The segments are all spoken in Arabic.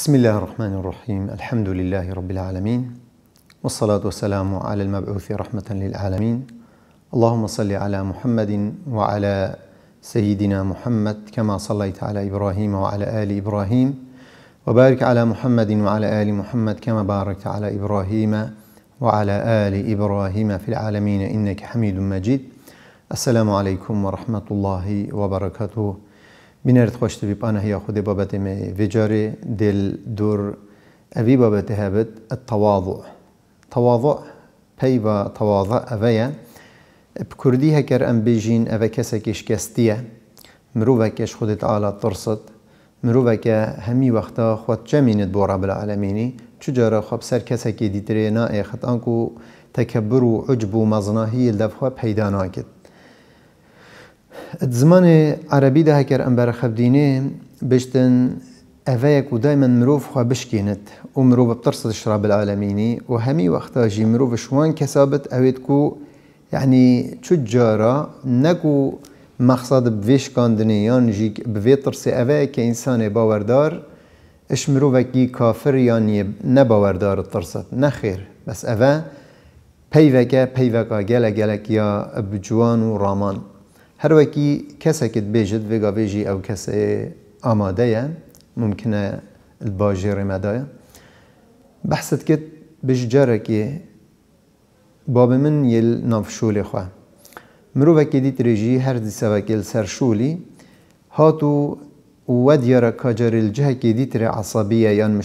بسم الله الرحمن الرحيم الحمد لله رب العالمين والصلاة والسلام على المبعوث رحمة للعالمين اللهم صل على محمد وعلى سيدنا محمد كما صليت على إبراهيم وعلى آل إبراهيم وبارك على محمد وعلى آل محمد كما باركت على إبراهيم وعلى آل إبراهيم في العالمين إنك حميد مجيد السلام عليكم ورحمة الله وبركاته بینرد خوشت تو پانه یا خود بابت می ویجاری دل دور اوی بابت هبت التواضع تواضع پی با تواضع اویه بکردی هکر ام بیجین اوه کسکش کستیه مرو مروفكش خدت على ترصد مروفك همی وقتا خود جمينت بورا بلا العالميني چجارا خب سر کسکی دیتره نائخت انکو تکبر و عجب و مزناهی لفخوا پیدا ناکد زمانی عربی ده هکر ام برخب دینه بشتن أفايك ودائما مروف خوا بشكينت ومروف بترصد الشراب العالميني وهمي وقتا جي مروف شوان كسابت أويتكو يعني تجارة نكو مقصد بفيش كاندنيان جي بفي ترسي أفايا انسان باوردار اش مروفكي كافر يعني نباوردار ترصد نخير بس أفا بيفكا بيفكا جالا جالك يا بجوان ورامان هر وکی که بیجد و بیجی او کسی آماده یه ممکنه الباجی رمدایا بحثت کت بیج که باب من یل نافشول خواه مرو وکی دیت رجی هر دی سوکل سرشولی هاتو که دیت ر عصبیه عصبية يان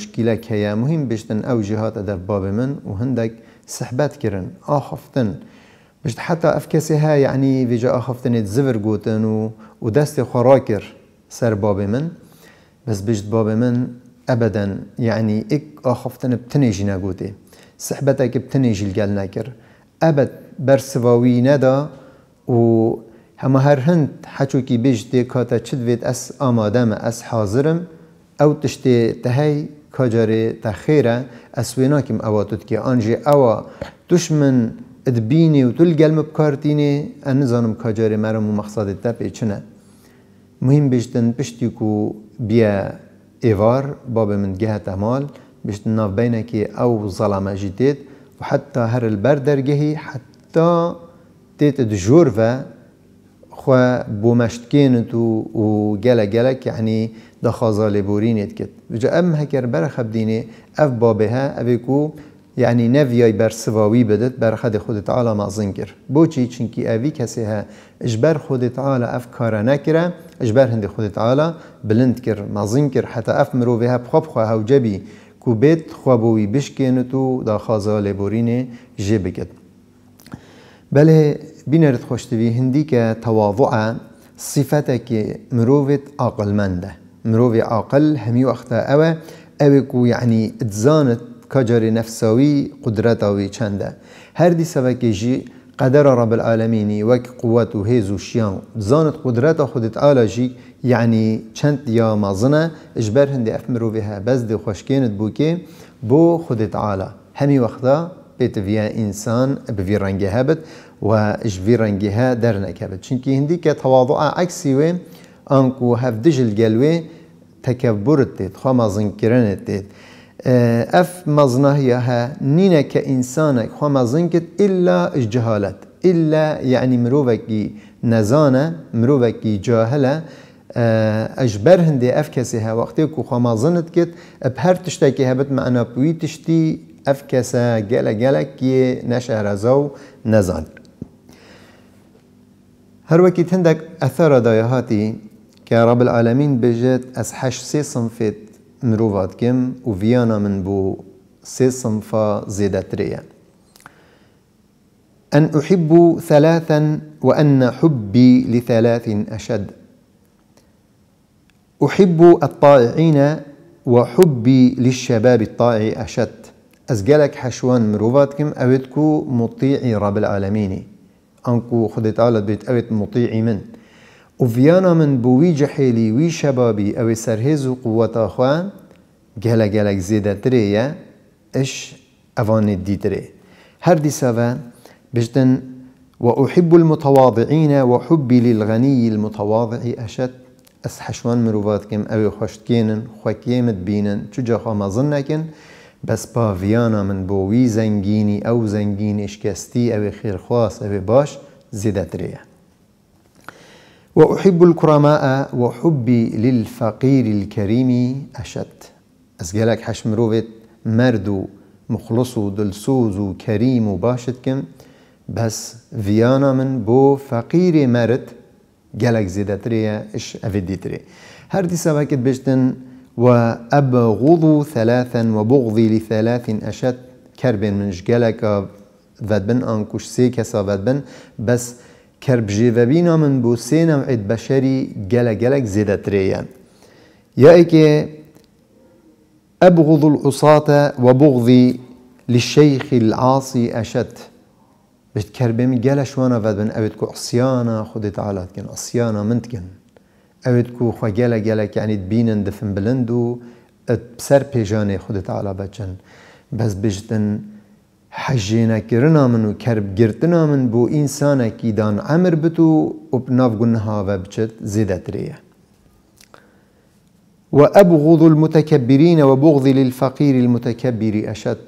که یا مهم بشتن أو جهات أدف باب من وهندك سحبات كرن آخفتن مش حتى افكاسي ها يعني فيجا اخفتني تزفر قوتن و... ودستي خراكر سر بابي من بس بجد بابي من ابدا يعني اك اخفتن بتنجي ناقوتي صحبتك بتنجي الجال ناكر ابد برسواوي ندا و هما هر هند حچو کی بجد کاتا چدوید اس آمادم اس حاضرم او تشتي تهی کاجر تخیره اسویناکم اواتود که انجي اوا دشمن دبینی و تو لگلم بکارتینی ان نزانم کاجاری مرم مقصد تا پیچنه مهم بشتن پشتی کو بیا ایوار باب من جهة مال بشتن ناف بينك او ظلمه جديد وحتى هر البر درجهي حتى تيت و خو بومشتكينت و جلا جلك يعني دخازالي بورينيت كت وجا ام هكر برخ بديني اف بابها افيكو یعنی بر سواوي بدت ما زنگر مازن کرد بۆچی چینکی ئەوی کەسێ هە ژبەر خودتەعاە ئەف کارە اجبر هند خود تعالى بلند کرد مازن کرد حتا بها بخب خواه بخۆبخوا هەوجەبی کو بێت خوابووی بشکێنت دا داخوازە لێبورینێ ژێ بگد بله بینرد خوشتوی هندی صفت که مروویت مرۆڤێت منده مرۆڤی عقل همی وقتا اوه اوه کو یعنی اتزانت كجر نفسوي قدرتوي چند هر دي سبكي جي قدر رب العالمين وك قوات وهيز شيان زانت قدرات خودت آلا جي يعني چند يا مازنة اجبر هندي افمرو بها بس دي خوشكينت بوكي بو خودت آلا همي وقتا بيت فيا انسان بفي رنجي هابت واش في رنجي ها درنك هابت چنكي هندي كتواضع اكسي وين انكو هاف دجل قلوي تكبرت تيت خو مازن كرنت تيت آه، اف مزنه يا ها نينا كإنسانك خو مزنك إلا جهالت إلا يعني مروفكي نزانه مروفكي جاهله آه، اجبر هندي اف کسی ها وقتی که خو مزنت كت اب هر تشتی که هبت معنا بوي تشتي اف کسا جلا جلا كي نشهر زو نزان هر وقت هندك اثر دايهاتي كرب العالمين بجت اس حش سي صنفت مروفات گەم و فيانا من سي صنفا سمفە زێدەترەیە. أن أحب ثلاثا وأن حبي لثلاث أشد أحب الطائعين وحبي للشباب الطائع أشد أزجلك حشوان مروفاتكم أوتكو مطيعي رب العالمين أنكو خدت على بيت أوت مطيعي من او ویانا من بوی جحیلی وی شبابی او سرهز و قوة خوا گلگ گلگ زیده تره یه اش اوان دیتره هر دي سوا بجدن المتواضعین و وحبي للغنی المتواضع أشد أس حشوان مروفات کم أو خوشت خوکیمت بینن چو جا خواه خوا نکن بس با ویانا من بوی زنگینی أو زنجيني اشكستي أو خیرخواست أو باش زیده تره یه وأحب الكرماء وحبي للفقير الكريم أشد أزجالك حش مروفت مردو مخلصو دلسوزو كريم وباشد كم بس فيانا من بو فقير مرد جلك زيدتريا إش أفيديتري هردي سباكت بشتن وأبغضو ثلاثا وبغضي لثلاث أشد كربن من جالك فدبن أنكوش سيكسا كسا فدبن بس كرب کربژێڤەبینا من بو بۆ بشري جلا جلا گەلە گەلک زێدەترێیان یائکێ أبغض العصاة وبغضي للشيخ العاصي أشد بتكربي من جلا شوانا فدبن أبتكو عصيانا خدي تعالى تكن عصيانا منتكن أبتكو خو جلا قالك يعني تبينن دفن بلندو اتبسر بيجاني خدي تعالى بجن بس بجتن حجينا كرنا من كرب جرتنا من بو انسانکی دان عمر بتو وبناف بناف گنها و ريا وأبغض المتكبرين وبغضي للفقير المتكبر أشد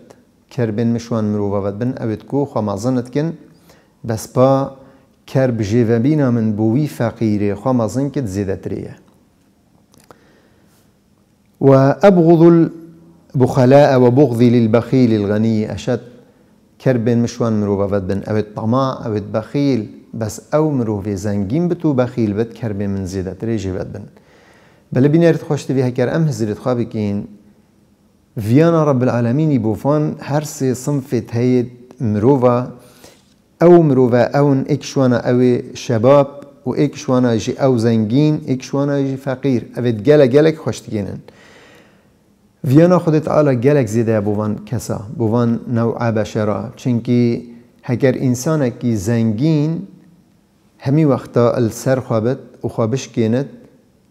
كربن مشوان مروفا بن أبتكو خما ظنتكن بس با كرب جيفابينا من بوي فقير خما ظنكت ريا وأبغض البخلاء وبغضي للبخيل الغني أشد كربين مشوان مروفة بدن أو الطماع أو البخيل بس أو مروفة زنجين بتو بخيل بد كربين من زيادة تريجي بدن بل بنيرت خوشت فيها كر أم هزيرت خابكين فيانا رب العالمين يبوفان هرسي صنفة هيد مروفة أو مروفة أو إكشوانا أو شباب و اكشوانا جي أو زنجين إكشوانا جي فقير أبد جلا جلا خوشت جينن فيانا خودت على جالك زيدا بوان كسا بوان نوع بشرة چونكي هكر إنسانك زنجين همي وقتا السر خوابت وخوابش كينت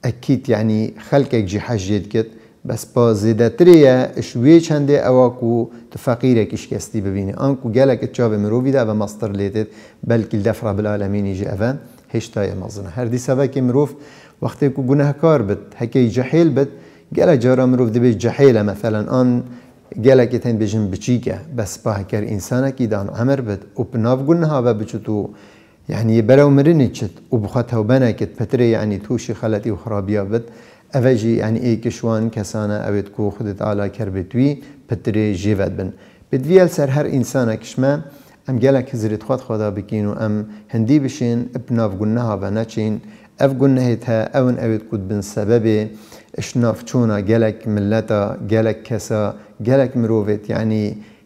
أكيد يعني خلقك جي حجيت كت بس با زيدا تريا شوية چنده اواكو تفقيرك إش كستي ببيني أنكو جالك اتشاب مروفي دا مصدر ليتت كل الدفرة بالعالمين يجي أفا هشتا يمزنا هر دي سباكي مروف وقتی که گناهکار بد هكي جحيل بد گله جارا مروف دبی جحیله مثلا آن گله که تین بجن بچی که بس با هکر انسان که دان عمر بد او پناف گلنها و بچو تو یعنی برا و مرنی چد و بخواه توبه نکد پتره یعنی توشی خلطی و خرابیا بد اوجی یعنی ای کشوان کسانا اوید کو خود تعالی کر بتوی پتره جیود بن بدویل سر هر انسان کشما ام گله که زرید خود خدا بکین و ام هندی بشین اپناف گلنها و نچین اف گلنه تا اون اوید کود بن سببه شناف چونا گلک ملتا گلک کسا گلک مروفت يعني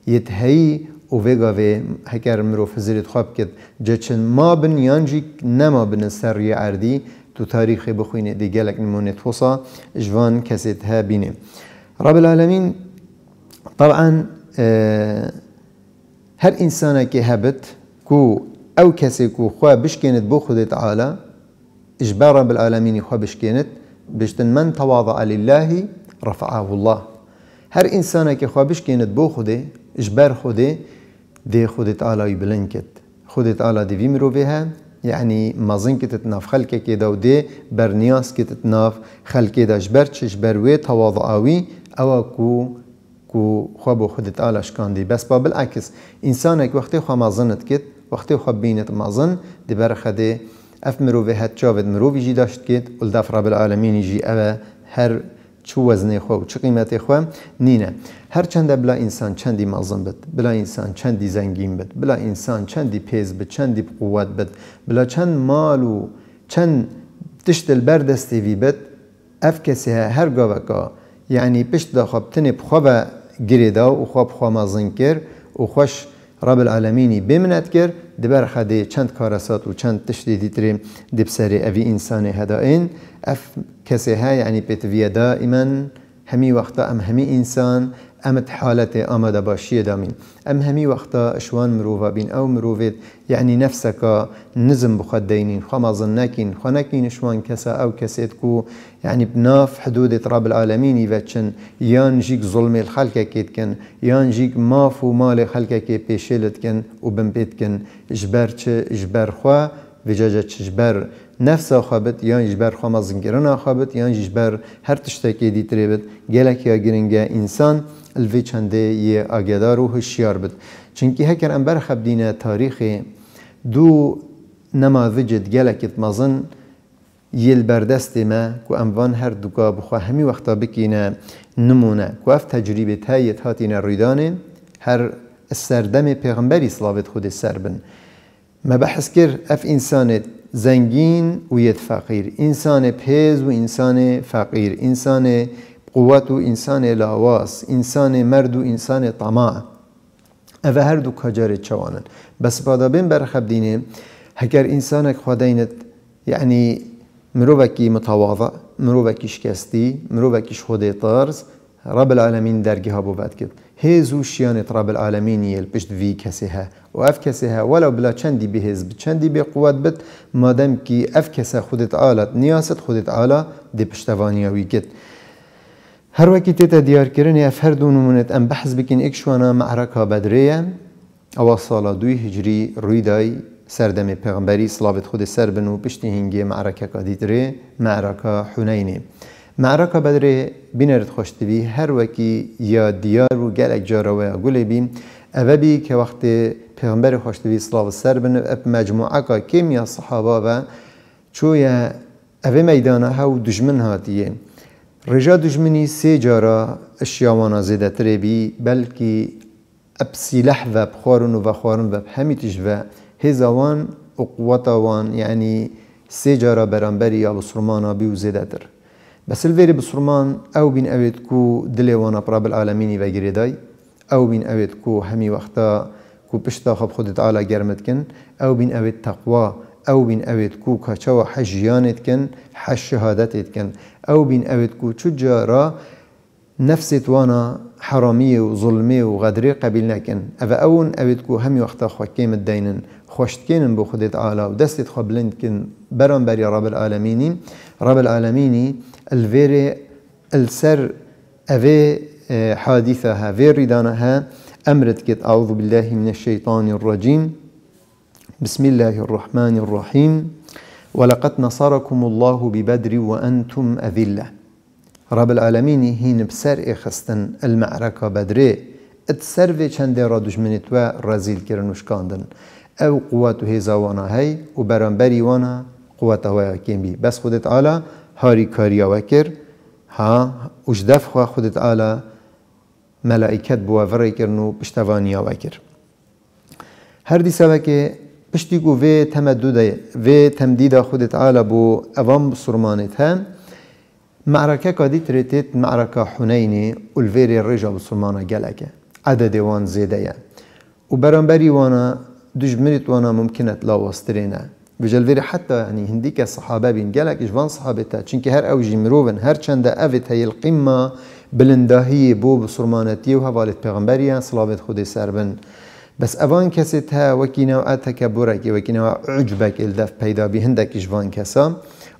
يتهي و وفيغا في هكار مروف هزرت خواب كت جتشن ما بن يانجي نما بن السر عردي تو تاريخ بخوين دي جلك نمونة توصا جوان كسيت ها بيني رب العالمين طبعا آه هر انسانا كي هبت كو او كسي كو خوا بشكينت بو خودت عالا اجبار رب العالمين خوا بشكينت بشتن من تواضع لله رفعه الله هر انسان که خوابش كينت بو خوده اجبر خوده دي خود تعالى بلنكت خود تعالى دي فيمرو بها يعني مازن كتتناف خلقه كده ودي برنياس كتتناف خلقه ده جبر جبر وي او كو كو خواب خود تعالى شكان دي بس با بالعكس انسانك وقت خواه مازنت كت وقت خواه بينت مازن دي برخده اف مروفه هد چاود مروفی جی داشت گید الدف رب العالمین جی اوه هر چو وزنی خو و چه خو نینه هر چند بلا انسان چندی مازن بد بلا انسان چندی زنگین بد بلا انسان چندی پیز بد چندی قوت بد بلا چند مالو و چند تشت البردستی وی بد اف کسی هر گاوکا يعني پشت دا خواب تنی بخوا با گریدا و خواب خوا مازن کر و خوش رب العالمینی بمنت کر دبر خدی چند كارسات و چند تشتي ديتري دبسري أفي إنسان هدا این أف کسی كسي یعنی يعني ویدا دائما همي وقتا أم همي إنسان ئەمت امد ئامادە باشیەدامین ام هەمی وقتا اشوان مروفا بین او مرۆڤێت یعنی نەفسەکە نزم بخەت دەینین خەمازن نەکین خۆنەکین شوان کەسە ئەو کەسێت و یعنی بناف حدودێت ڕابلعاالەمینی بەچن یان ژیک زڵمێل خەلکەکێتکن یان ژیک ماف و ماڵێ خەلکەکێ پێشێلتکن و بمپێتکن ژبەر چ ژبەرخوا بجەجە چژبەر نفس خوابت یا جبر خواه مزنگران خوابت یا جبر هر تشتکی دیتره بد گلک یا گرنگه انسان الوی چنده یه آگدار و هشیار بد چنکی هکر ام برخب دینه تاریخ دو نماذجت گلکت مزن یل بردست ما کو اموان هر دوکا بخوا همی وقتا بکینه نمونه کو اف تجربه تایی هاتینه رویدانه هر سردم پیغمبری صلابت خود سر بن ما بحث کر اف انسانت زنگین و یت فقیر انسان پیز و انسان فقیر انسان قوت و انسان لاواس انسان مرد و انسان طماع او هر دو کجار چوانن بس بادا بین برخب دینه هکر انسانک خودینت یعنی کی متواضع مروبکیش کستی مروبکیش خودی طرز رب العالمین درگی ها بود کرد هێز و شیانێت ڕاب العالمینیە پشت وی کەسێها و ئەف کەسێها وەلاو بلا چەندی بهێز ب چەندی بێقوات بت مادەمکی اف کەسە خودت ئالات نیاست خودت ئالا دێ پشتەوانیاوی گت. هەروەکی تێتە دیارکردنی ئەف هەردوو نمونێت ئەم بەحز بکەین ئێکشوانە معرەکە بەدرەیە ئەوە ساڵە دوی هجری ڕوویدای سەردەمی سردم پیغمبری صلابت خود سر بنو پشتی هینگێ قدید دیترێ معرەکە حونەینێ. معركه بدر بینرد خوشت هر وکی یا دیار و گلک جاروه گل بیم او بی که وقت پیغمبر خوشت بی صلاة سر بن اپ مجموعه که کم یا صحابه و چویا او میدانه ها و دجمن هاتیه رجا دجمنی سه جارا اشیاوانا زیده تره بی بلکی اب سلاح و بخارن و بخارن و بحمیتش و هزاوان و قوتاوان یعنی سه جارا برانبری یا بسرمانا بی و زیده تره بسرمان او بين اويت كو دلي وانا براب پرابل ئالەمینی داي او بين اويت كو همي وقتا كو بشتا خب خودت على جرمتكن او بين اويت تقوى او بين اويت كو کەچەوە حەژیانێتکن حەش شهادەتێتکن او بين ئەوێت كو چ جارا نفسێت حرامية وظلمية وغدري قبيل نكن أفا أون أبيتكو همي وقتا خوكيم الدينن دينن بو خدت عالا ودستت خوا برام بري رب العالمين رب العالمين الفيري السر أفي آه، حادثها فيري دانها أمرت كت أعوذ بالله من الشيطان الرجيم بسم الله الرحمن الرحيم ولقد نصركم الله ببدر وأنتم أذلة رب العالمين هين بسر إخستن المعركة بدري اتسر في چند را دجمنت و رزيل كرنوش كاندن او قوات هزاوانا هي وبرانبري وانا قوات هوا كيمبي بس خودت على هاریکاریەوە کرد ها وشدەفخوا خودت ئالە مەلائیکەت بووە ڤڕێکردن و پشتەوانیاوە کرد. هەردی سەوەکێ پشتی و وێ تەمەدودەیە وێ تەمدیدا خودت ئالە بوو ئەوەم بسوورمانێت هەم، معركة دي تريتيت معركة حنيني والفيري الرجا بسلمانا جلكة عدد وان زيدة وبرنبري وانا دجمرت وانا ممكنة تلاوسترينا بجلوری حتى يعني هنديك الصحابة بين جالك إيش اجوان صحابته تا چونکه هر اوجی مروون هر چند أفت هي القمه بلندهی بو بسرمانتی وها فالت پیغمبری صلابت خودي سربن بس اوان كاسيتها تا وکی نوع تکبرکی عجبك الدف بيدا بهندك إيش اجوان کسا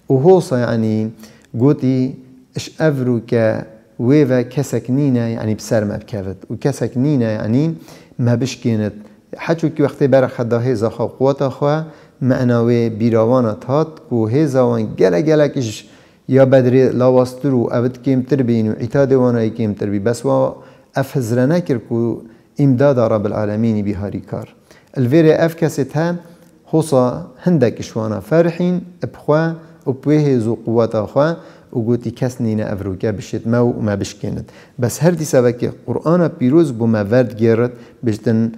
و هوسا یعنی اش افرو که ويفا كسك نينا يعني بسر ما بكفت وكسك نينا يعني ما بشكينت حتى كي وقت برا خداهي زخا قوته خو معناوی بیراوانا تات و زوان گله گلک اش یا بدری لاواستر و اوت کمتر بین و عتاد وانای کمتر بی بس و اف هزره نکر کو امداد رب العالمین بی هاری کار الویر اف کسی تا خوصا هندک شوانا فرحین ابخوا و بوه زو قوات خوا و گوتی کس نینه افروکه بشید ما و ما بشکند بس هر دی سبک قرآن پیروز بو ما ورد گیرد بشتن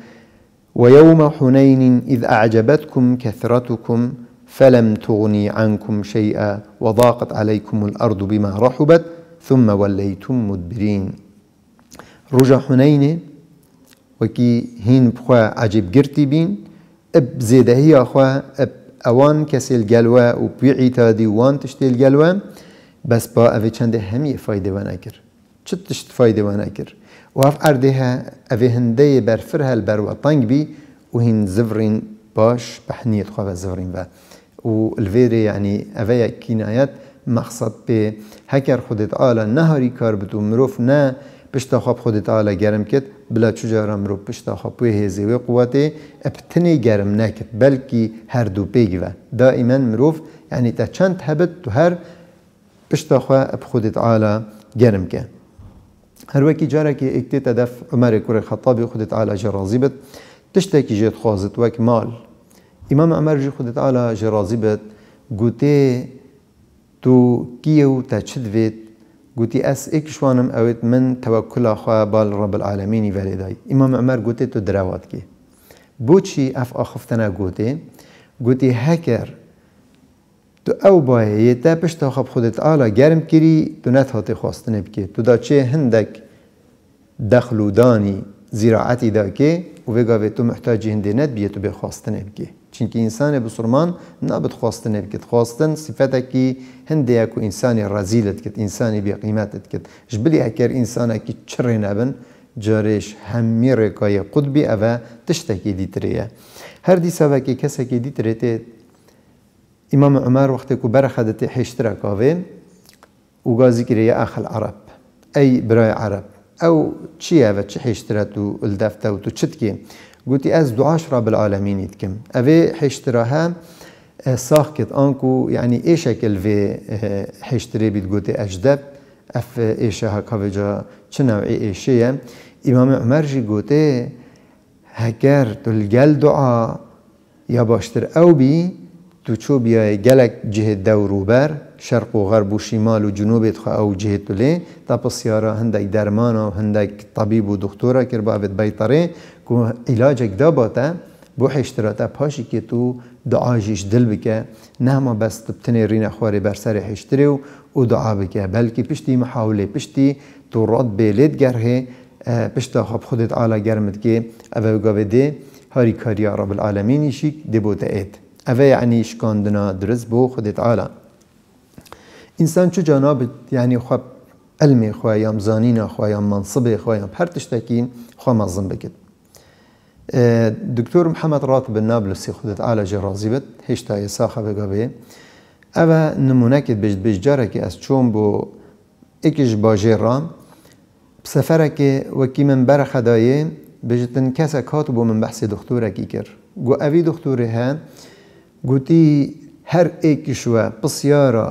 ويوم حنين إذ أعجبتكم كثرتكم فلم تغني عنكم شيئا وضاقت عليكم الأرض بما رحبت ثم وليتم مدبرين رجا حنين وكي هين بخوا عجب قرتي بين اب زيده هي أخوا اب اوان كسي الجلوة وبيعي تادي وان تشتي الجلوة بس با افي چند همي فايدة واناكر اكر چت تشت فايدة واناكر وهف أردها أفي هندي برفرها البر وطنق بي وهن زفرين باش بحنية خوف زفرين با والفيري يعني أفيا كنايات مقصد به هكر خودت آلا نهاري کار بدو مروف نه پشتا خواب خودت آلا گرم کت بلا چجارا مروف پشتا خواب وی هزی و قواته ابتنی گرم نکت بلکی هر دو پیگوه دائما مروف یعنی يعني تا چند هبت تو هر پشتا خواب خودت آلا گرم کن هر هەروەکی جارێکی ئەیکتێتە دەف ئەمەری کوڕی خەتابی خودت جرازی بد بێت تشتێکی جد خوازد وەک مال امام عمر جی خودت ئالا جرازی بد گوته تو کیو و تا چ دوێت گوتی ئەس ئێکشوانم ئەوێت من تەوەکلاخوا بال ڕەبل عالمینی بەرێدای امام عمر گوته تو دروات دراواتکی بۆچی اف آخفتنه گوته گوته هکر تو او باید تا پشت خواب خودت آلا گرم کری تو نت هاتی خواستنه بکی تو دا چه هندک دخلودانی زراعتی دا که و وگاوی تو محتاجی هندی نت بیه تو به خواستنه بکی چونکه انسان بسرمان نابد خواستنه بکت خواستن صفته که هنده اکو انسانی رزیلت کت انسانی بی قیمتت کت جبلی اکر انسان اکی چره نبن جارش همی رکای قطبی اوه تشتکی دیتریه هر دی سوکی کسی که امام عمر وقتی که برخدت حشتر کاوین او گازی کری اخ العرب اي براي عرب او چی هوا چی حشتر تو الدفته و تو کی گوتی از دعاش رب العالمین اتکم اوی حشتر هم اه، ساخت آنکو یعنی ای شکل وی اه، حشتری بید گوتی اجدب اف ایشه ها کاوجا چه نوعی ایشه امام عمر جی گوتی هگر تو الگل دعا یا باشتر او بی تو چو بیای گلک جهت دوروبر شرق و غرب و شمال و جنوب خو او جهت لی تا پسیارا هندک درمان و هندک طبیب و دکتورا کر باید بیطره که علاجک دا باتا بو حشتراتا پاشی که تو دعاجیش دل بکه نه ما بس تبتنی رین خواری بر سر حشتره و, و دعا بکه بلکه پشتی محاوله پشتی تو راد بیلید گره پشتا خواب خودت عالا گرمت که او گاوه ده هاری کاریا رب العالمین ایشیک دبوتا اید اوه یعنی يعني شکاندنا درست بو خود تعالا انسان چو جانب یعنی يعني خب علم خواه یا زانین خواه یا منصب خواه یا پرتشتکین خواه مظلم بکد آه، دکتور محمد رات بن نابلسی خودت ئالەژێ ڕازیبێت اوه نمونه بگەبێ بجد نمونونەکێت که از چون بو اکش ئێکیش باژێ بسفره که وکی من بەرەخەدایێ بژتن کەسە کات بۆ من دکتوره کی کر گو اوی دکتوره هەن گوتی هر ایکیشوه پسیارا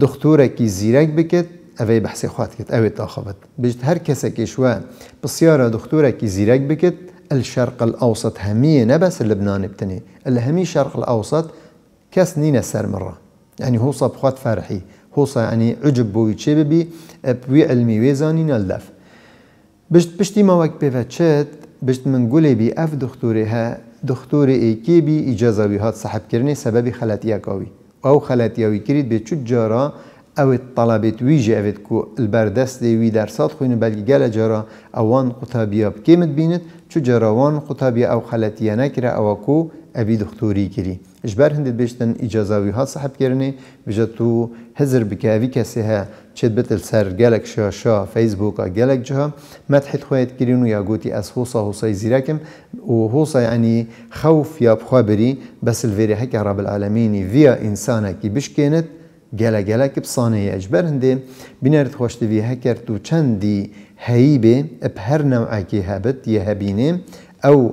دختوره کی زیرک بکت اوی بحث خواهد کرد اوی خواهد بجت هر کسی شوه پسیارا دکتوره کی زیرک بکت الشرق الأوسط همية نبس لبنان بتنی اللي همي شرق الأوسط کس نينا سر مرة يعني هو صاب خواهد فرحي هو يعني عجب بوي ببی بوي علمي ویزانی نالدف بجت بشتي ما وقت بفتشت بجت من گولی بی أف دکتوره ها دکتور ایکی بی اجازه هات صاحب کردن سبب خلاتیا کاوی او خلاتیاوی کرد به چود جارا او طلبت ویجی اوید کو البردست وی درسات خوینه بلکه گل جارا اوان قطابیا بکیمت بیند چو جراوان قطابیا او خلاتیا نکره او کو ابي دكتوري كري اجبار هندت بيشتن اجازه وي هات صاحب كرني بجتو هزر بكافي كسها چت بتل سر گلک شا شا فیسبوک گلک جها متحد خواهد کرین و یا گوتی از حوصا حوصای زیرکم و حوصا یعنی خوف یا بخابری بس الفيري هكا عرب العالمين فيا إنسانا كي بش كانت جلا جلا كبصانية أجبر هندي بنرد خوشت وی هکر تو چندی چندي هيبة بهر نوعكي یه يهبيني أو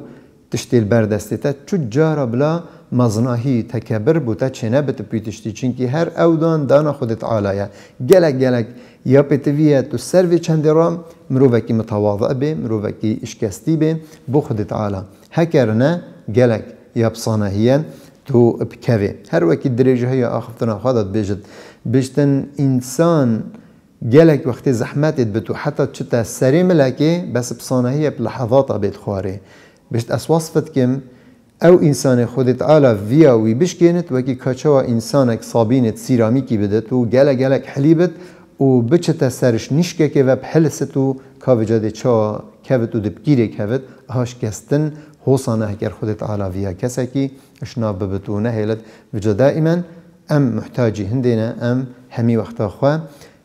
تشتي البردستة تشجارة بلا مزناهی تکبر بوده چنه بت پیتشتی که هر آودان دانا خودت عالایه گلگ گلگ یا پتویه تو سر و چند رام مرو وکی متواضع به وکی اشکستی به بو خودت علا هکر نه گلگ یا بصانهیه تو بکوه هر وکی درجه های آخفتنا خودت بجد بجتن انسان جالك وقت زحمتت بتو حتی تشتا سري ملكي بس بصناهية بلحظات بيت خواره باش اسواصفت كم او انسان خود تعالى ویا وي بشكينت وكي كاچوا انسانك صابینت سيراميكي بدت و گلا گلا حليبت و بچت سرش نشكه که و بحلست و کاوجاد چا کوت و دبگيري کوت هاش کستن حوصانه هكر خود تعالى ويا كسكي اشنا ببتو هيلت بجا دائما ام محتاجي هندنا ام همي وقتا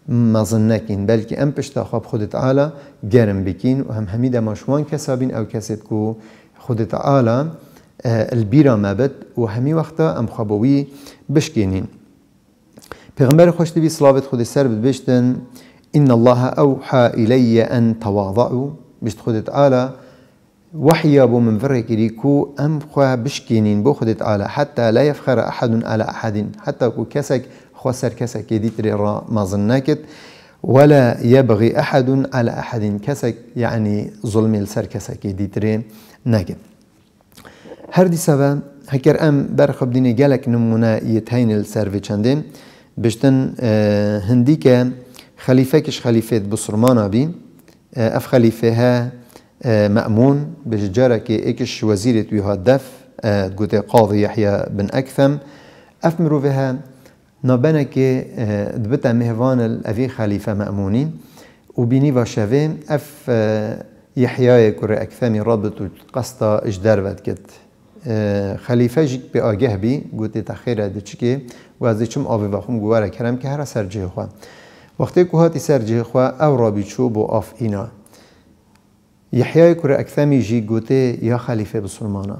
ما خوا بل كي ام بشتا خوا خود تعالى گرم بكين و هم همي دماشوان كسابين او كسد كو خودت علا آه، البيرا مابد وهمي وقتا ام خابوي بشكينين پیغمبر خوش دوی صلاوت خود سر ببشتن إن الله أوحى إلي أن تواضعوا بشت خود تعالى وحيا بو من فرق ريكو أم خواه بشكينين بو خود تعالى حتى لا يفخر أحد على أحد حتى كو كسك خوا سر كسك يديت را ما ظنكت ولا يبغي أحد على أحد كسك يعني ظلم السر كسك يديتري ناكت هەردی سەبە هەکەر ئەم دینه گلک نمونه نمونایەت هەین سەرێ چەندێ بشتن اه، هەندیکە خەلیفەکیش اف بسرمانابی اه، ئەف مأمون اه، مەمون بژ که ئێکش وەزیرێت ویها دف گوته قاضی یحە بن اف ها ئەف که دبتا مهوان الافی خلیفه مأمونی و بینی فاشافي اف يحيى کره اكثامي رابط قصد اجدار کت خلیفه جیک به آگه بی گوته تخیر دی چکی و از چم آب و خون گواره کرم که هر سر جه خواه وقتی که هاتی سر جه خواه او را بیچو با آف اینا یحیای کره اکثمی جی گوته یا خلیفه بسلمانا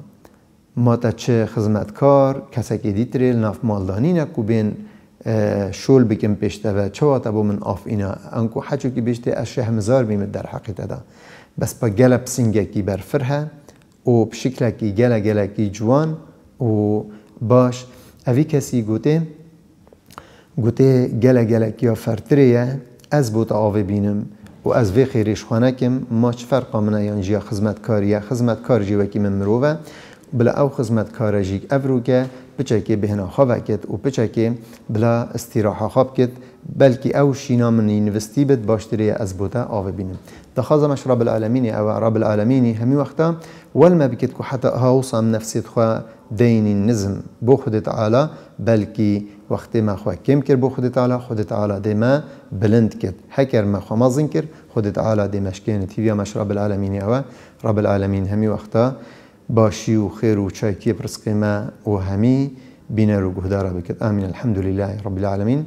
ما تا چه خزمتکار کسی که دیتریل ناف مالدانی نکو بین شول بکن پیشته و چه واتا بو من آف اینا انکو حچو که از اشه همزار بیمد در حق دا بس پا گلب سنگه کی برفرها و بشکلکی گله گلکی جوان و باش اوی کسی گوته گوته گله گلکی یا فرتریه از بوت آوه بینم و از وی خیرش خانه کم ما چه فرق منه یان جیا خدمتکاریه خدمتکار جی وکی من مروه بلا او خدمتکار جی افرو که بچه که بهنا خواه کت و بچه که بلا استراحه خواب کت بلکی او شینا من یونیورسیتی بد باشتری از ازبوتا او بينم تخازمش رب العالمين او رب العالمين همی وقتا والما بكتكو حتى هاوصم نفسي تخوا دین النزم بو خود تعالی بلکی وقت ما خوا کم کر بو خد تعالى خد تعالى ديما بلند كت حكر ما خوا مازن کر خود تعالی ديما مشکین تيبيا مش رب العالمين او رب العالمین همی وقتا باشی و خیر و چای کی رزقي ما همی بنا رو بكت امين الحمد لله رب العالمين